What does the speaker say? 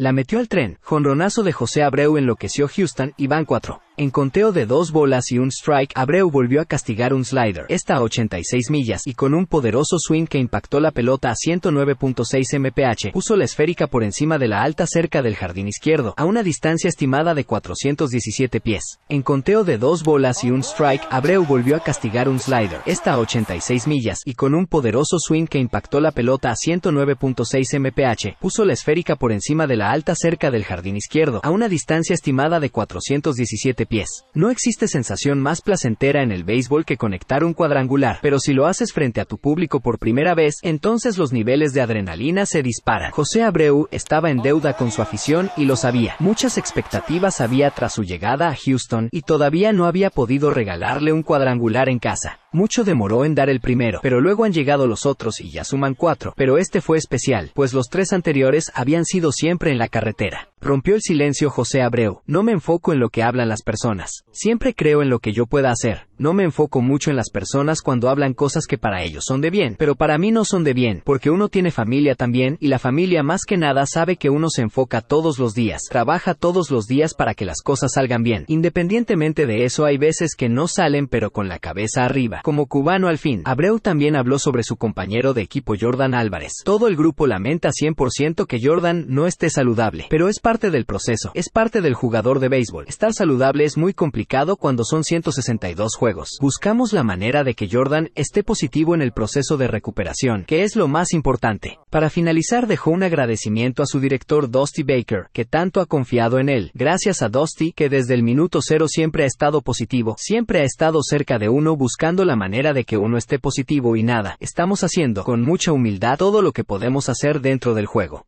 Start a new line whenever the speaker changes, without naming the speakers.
La metió al tren, jonronazo de José Abreu enloqueció Houston y van cuatro. En conteo de dos bolas y un strike, Abreu volvió a castigar un slider, esta a 86 millas, y con un poderoso swing que impactó la pelota a 109.6 mph, puso la esférica por encima de la alta cerca del jardín izquierdo, a una distancia estimada de 417 pies. En conteo de dos bolas y un strike, Abreu volvió a castigar un slider, esta a 86 millas, y con un poderoso swing que impactó la pelota a 109.6 mph, puso la esférica por encima de la alta cerca del jardín izquierdo, a una distancia estimada de 417 pies pies. No existe sensación más placentera en el béisbol que conectar un cuadrangular, pero si lo haces frente a tu público por primera vez, entonces los niveles de adrenalina se disparan. José Abreu estaba en deuda con su afición y lo sabía. Muchas expectativas había tras su llegada a Houston y todavía no había podido regalarle un cuadrangular en casa. Mucho demoró en dar el primero, pero luego han llegado los otros y ya suman cuatro, pero este fue especial, pues los tres anteriores habían sido siempre en la carretera. Rompió el silencio José Abreu, no me enfoco en lo que hablan las personas, siempre creo en lo que yo pueda hacer, no me enfoco mucho en las personas cuando hablan cosas que para ellos son de bien, pero para mí no son de bien, porque uno tiene familia también, y la familia más que nada sabe que uno se enfoca todos los días, trabaja todos los días para que las cosas salgan bien. Independientemente de eso, hay veces que no salen pero con la cabeza arriba. Como cubano al fin, Abreu también habló sobre su compañero de equipo Jordan Álvarez. Todo el grupo lamenta 100% que Jordan no esté saludable, pero es parte del proceso, es parte del jugador de béisbol. Estar saludable es muy complicado cuando son 162 juegos Buscamos la manera de que Jordan esté positivo en el proceso de recuperación, que es lo más importante. Para finalizar dejó un agradecimiento a su director Dusty Baker, que tanto ha confiado en él. Gracias a Dusty, que desde el minuto cero siempre ha estado positivo, siempre ha estado cerca de uno buscando la manera de que uno esté positivo y nada, estamos haciendo con mucha humildad todo lo que podemos hacer dentro del juego.